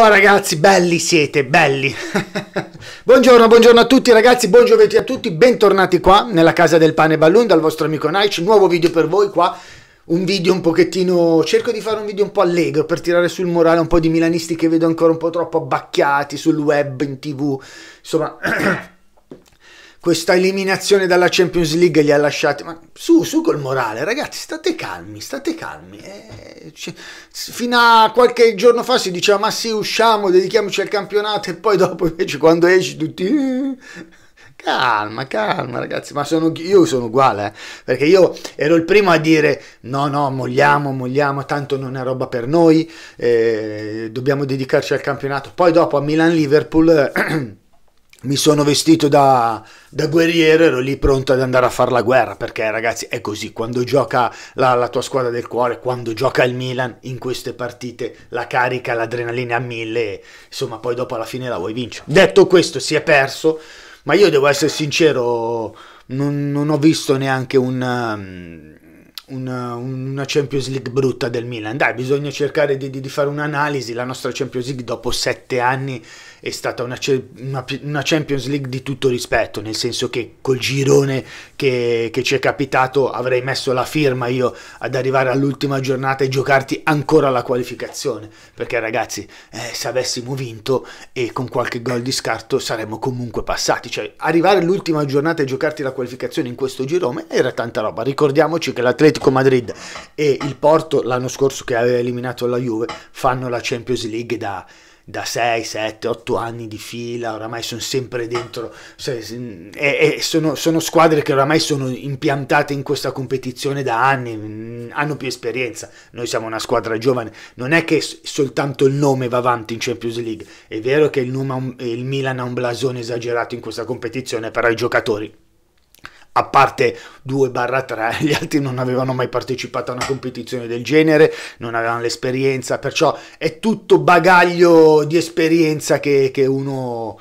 Oh ragazzi, belli siete, belli. buongiorno, buongiorno a tutti ragazzi, buongiorno a tutti, bentornati qua nella casa del pane balloon dal vostro amico Nike, nuovo video per voi qua. Un video un pochettino, cerco di fare un video un po' allegro per tirare sul morale un po' di milanisti che vedo ancora un po' troppo abbacchiati sul web, in tv, insomma... questa eliminazione dalla Champions League li ha lasciati. Ma su, su col morale, ragazzi, state calmi, state calmi. Eh, cioè, fino a qualche giorno fa si diceva: Ma sì, usciamo, dedichiamoci al campionato, e poi dopo invece quando esci tutti. Eh, calma, calma ragazzi, ma sono, io sono uguale, eh, perché io ero il primo a dire no, no, mogliamo, mogliamo, tanto non è roba per noi, eh, dobbiamo dedicarci al campionato. Poi dopo a Milan-Liverpool mi sono vestito da, da, guerriero, ero lì pronto ad andare a fare la guerra, perché ragazzi è così, quando gioca la, la, tua squadra del cuore, quando gioca il Milan, in queste partite la carica, l'adrenalina a mille, insomma poi dopo alla fine la vuoi vincere. Detto questo si è perso, ma io devo essere sincero, non, non ho visto neanche un... Um, una, una, Champions League brutta del Milan. Dai, bisogna cercare di, di, di fare un'analisi. La nostra Champions League dopo sette anni è stata una, una, Champions League di tutto rispetto, nel senso che col girone che, che ci è capitato avrei messo la firma io ad arrivare all'ultima giornata e giocarti ancora la qualificazione, perché ragazzi eh, se avessimo vinto e con qualche gol di scarto saremmo comunque passati, cioè arrivare all'ultima giornata e giocarti la qualificazione in questo girone era tanta roba, ricordiamoci che l'Atletico Madrid e il Porto l'anno scorso che aveva eliminato la Juve fanno la Champions League da da 6, 7, 8 anni di fila, oramai sono sempre dentro, e, e sono, sono, squadre che oramai sono impiantate in questa competizione da anni, mm, hanno più esperienza, noi siamo una squadra giovane, non è che soltanto il nome va avanti in Champions League, è vero che il, Numa, il Milan ha un blasone esagerato in questa competizione, però i giocatori a parte 2-3, gli altri non avevano mai partecipato a una competizione del genere, non avevano l'esperienza, perciò è tutto bagaglio di esperienza che, che uno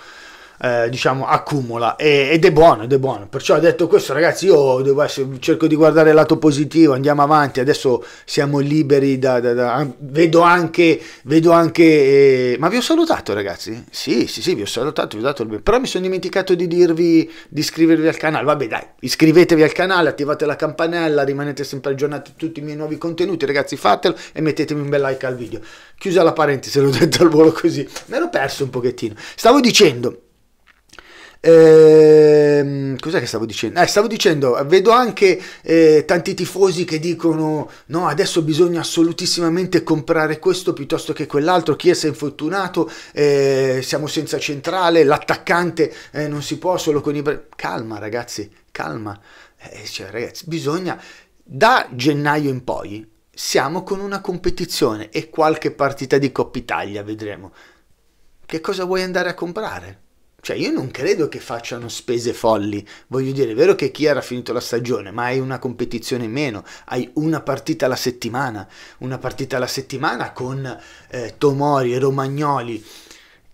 eh, diciamo accumula e, ed è buono ed è buono perciò detto questo ragazzi io devo essere, cerco di guardare il lato positivo andiamo avanti adesso siamo liberi da, da, da vedo anche vedo anche eh, ma vi ho salutato ragazzi sì sì sì vi ho salutato vi ho dato il però mi sono dimenticato di dirvi di iscrivervi al canale vabbè dai iscrivetevi al canale attivate la campanella rimanete sempre aggiornati tutti i miei nuovi contenuti ragazzi fatelo e mettetemi un bel like al video chiusa la parentesi l'ho detto al volo così me l'ho perso un pochettino stavo dicendo Ehm, cos'è che stavo dicendo? Eh, stavo dicendo, vedo anche eh, tanti tifosi che dicono no, adesso bisogna assolutissimamente comprare questo piuttosto che quell'altro, chi è infortunato, eh, siamo senza centrale, l'attaccante eh, non si può solo con i... Calma ragazzi, calma. Eh, cioè, ragazzi, bisogna... Da gennaio in poi siamo con una competizione e qualche partita di Coppa Italia, vedremo. Che cosa vuoi andare a comprare? Cioè, io non credo che facciano spese folli. Voglio dire, è vero che Chiara ha finito la stagione, ma hai una competizione in meno, hai una partita alla settimana, una partita alla settimana con eh, Tomori, Romagnoli,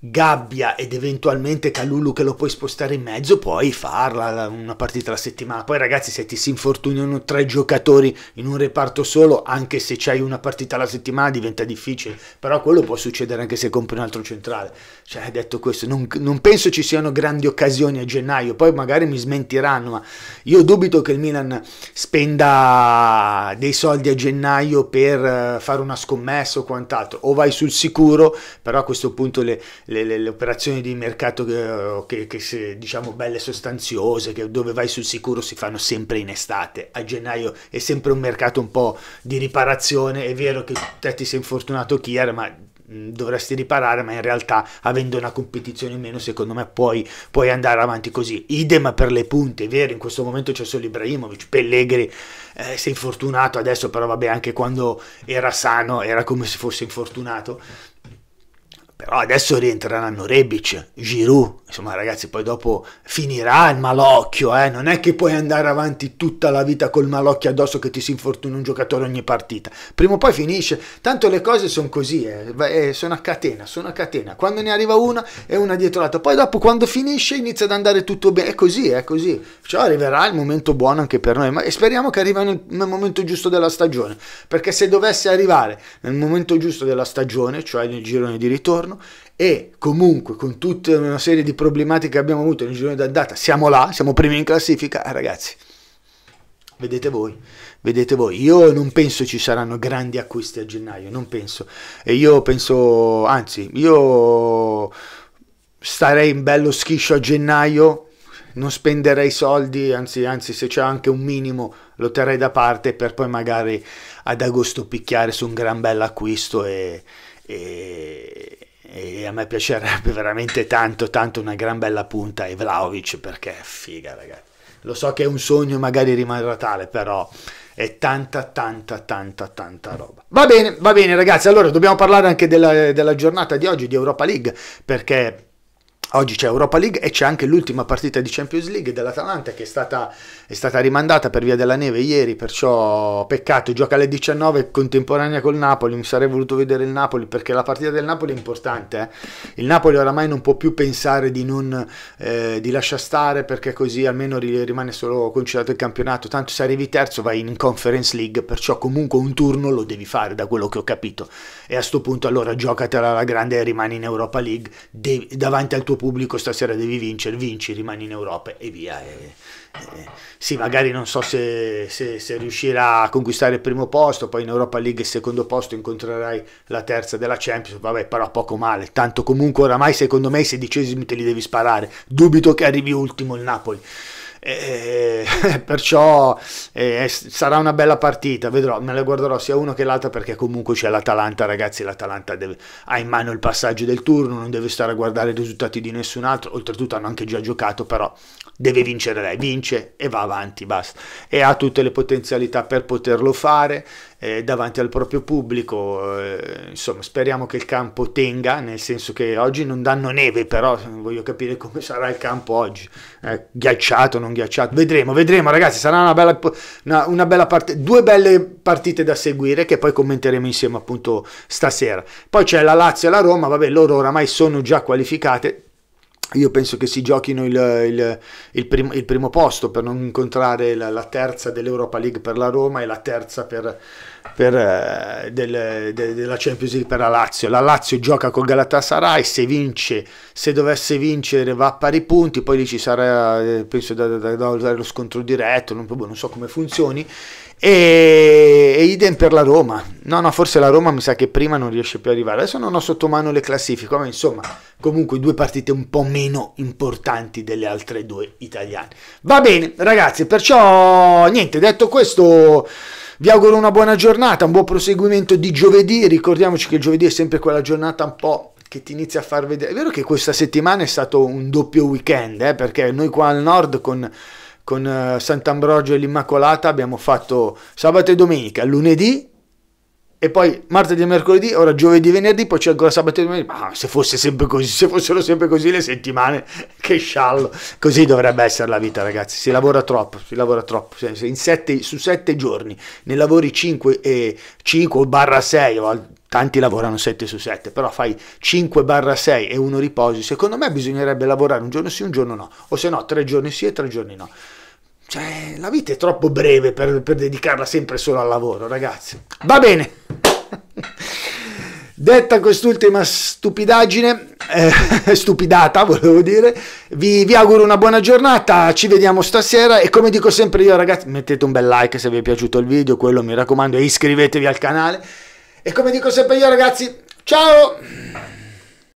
Gabbia ed eventualmente Calulu che lo puoi spostare in mezzo, poi farla una partita alla settimana. Poi ragazzi, se ti si infortunano tre giocatori in un reparto solo, anche se c'hai una partita alla settimana diventa difficile, però quello può succedere anche se compri un altro centrale. Cioè, detto questo, non, non penso ci siano grandi occasioni a gennaio, poi magari mi smentiranno, ma io dubito che il Milan spenda dei soldi a gennaio per eh, fare una scommessa o quant'altro. O vai sul sicuro, però a questo punto le le, le, le operazioni di mercato che, che, che se, diciamo belle sostanziose, che dove vai sul sicuro si fanno sempre in estate. A gennaio è sempre un mercato un po' di riparazione. È vero che te ti sei infortunato Kier, ma mm, dovresti riparare, ma in realtà avendo una competizione in meno, secondo me puoi, puoi andare avanti così. Idem per le punte, è vero, in questo momento c'è solo Ibrahimovic, Pellegri eh, si infortunato adesso, però vabbè, anche quando era sano era come se fosse infortunato però adesso rientreranno Rebic, Giroud, Insomma, ragazzi, poi dopo finirà il malocchio, eh? non è che puoi andare avanti tutta la vita col malocchio addosso che ti si infortuna un giocatore ogni partita. Prima o poi finisce. Tanto le cose sono così, eh. eh? sono a catena, sono a catena. Quando ne arriva una è una dietro l'altra. Poi dopo quando finisce inizia ad andare tutto bene. È così, è così. Cioè arriverà il momento buono anche per noi, ma speriamo che arrivi nel, nel momento giusto della stagione. Perché se dovesse arrivare nel momento giusto della stagione, cioè nel girone di ritorno, e comunque con tutta una serie di problematiche che abbiamo avuto nel girone d'andata siamo là, siamo primi in classifica, eh, ragazzi. Vedete voi, vedete voi. Io non penso ci saranno grandi acquisti a gennaio, non penso. E io penso, anzi, io starei in bello schiscio a gennaio, non spenderei soldi, anzi, anzi se c'è anche un minimo lo terrei da parte per poi magari ad agosto picchiare su un gran bell'acquisto e, e e a me piacerebbe veramente tanto, tanto una gran bella punta e Vlaovic perché figa ragazzi. Lo so che è un sogno magari rimarrà tale, però è tanta, tanta, tanta, tanta roba. Va bene, va bene ragazzi, allora dobbiamo parlare anche della, della giornata di oggi di Europa League perché Oggi c'è Europa League e c'è anche l'ultima partita di Champions League dell'Atalanta che è stata, è stata, rimandata per via della neve ieri, perciò peccato, gioca alle 19 contemporanea col Napoli, mi sarei voluto vedere il Napoli perché la partita del Napoli è importante. Eh? Il Napoli oramai non può più pensare di, non, eh, di lasciar stare perché così almeno rimane solo conciliato il campionato, tanto se arrivi terzo vai in Conference League, perciò comunque un turno lo devi fare da quello che ho capito. E a questo punto allora giocatela alla grande e rimani in Europa League davanti al tuo pubblico stasera devi vincere, vinci, rimani in Europa e via. E, e, sì, magari non so se, se, se, riuscirà a conquistare il primo posto, poi in Europa League il secondo posto incontrerai la terza della Champions, vabbè però poco male, tanto comunque oramai secondo me i sedicesimi te li devi sparare, dubito che arrivi ultimo il Napoli. E, perciò eh, sarà una bella partita, vedrò, me la guarderò sia uno che l'altro perché comunque c'è l'Atalanta, ragazzi, l'Atalanta deve, ha in mano il passaggio del turno, non deve stare a guardare i risultati di nessun altro, oltretutto hanno anche già giocato, però deve vincere lei, vince e va avanti, basta. E ha tutte le potenzialità per poterlo fare eh, davanti al proprio pubblico, eh, insomma speriamo che il campo tenga, nel senso che oggi non danno neve, però voglio capire come sarà il campo oggi, eh, ghiacciato, non ghiacciato, vedremo, vedremo ragazzi, sarà una bella, una, una bella parte, due belle partite da seguire che poi commenteremo insieme appunto stasera. Poi c'è la Lazio e la Roma, vabbè loro oramai sono già qualificate, io penso che si giochino il, il, il, prim, il primo posto per non incontrare la, la terza dell'Europa League per la Roma e la terza per, per, eh, del, de, della Champions League per la Lazio. La Lazio gioca col Galatasaray, se vince, se dovesse vincere va a pari punti, poi lì ci sarà, eh, penso, da, da, da, da lo scontro diretto, non, boh, non so come funzioni. E, e, idem per la Roma. No, no, forse la Roma mi sa che prima non riesce più ad arrivare. Adesso non ho sotto mano le classifiche, ma insomma, comunque due partite un po' meno importanti delle altre due italiane. Va bene ragazzi, perciò niente, detto questo... Vi auguro una buona giornata, un buon proseguimento di giovedì. Ricordiamoci che giovedì è sempre quella giornata un po' che ti inizia a far vedere. È vero che questa settimana è stato un doppio weekend, eh, perché noi qua al nord con, con eh, Sant'Ambrogio e l'Immacolata abbiamo fatto sabato e domenica, lunedì e poi martedì e mercoledì, ora giovedì e venerdì, poi c'è ancora sabato e domenica. Ma se fosse sempre così, se fossero sempre così le settimane, che sciallo. Così dovrebbe essere la vita, ragazzi. Si lavora troppo, si lavora troppo. in Sette, su sette giorni ne lavori 5 e 5 barra 6, tanti lavorano 7 su 7, però fai 5 barra 6 e uno riposi. Secondo me bisognerebbe lavorare un giorno sì, un giorno no, o se no tre giorni sì e tre giorni no. Cioè, la vita è troppo breve per, per dedicarla sempre solo al lavoro, ragazzi. Va bene. Detta quest'ultima stupidaggine, eh, stupidata volevo dire, vi, vi, auguro una buona giornata, ci vediamo stasera e come dico sempre io ragazzi mettete un bel like se vi è piaciuto il video, quello mi raccomando e iscrivetevi al canale e come dico sempre io ragazzi, ciao!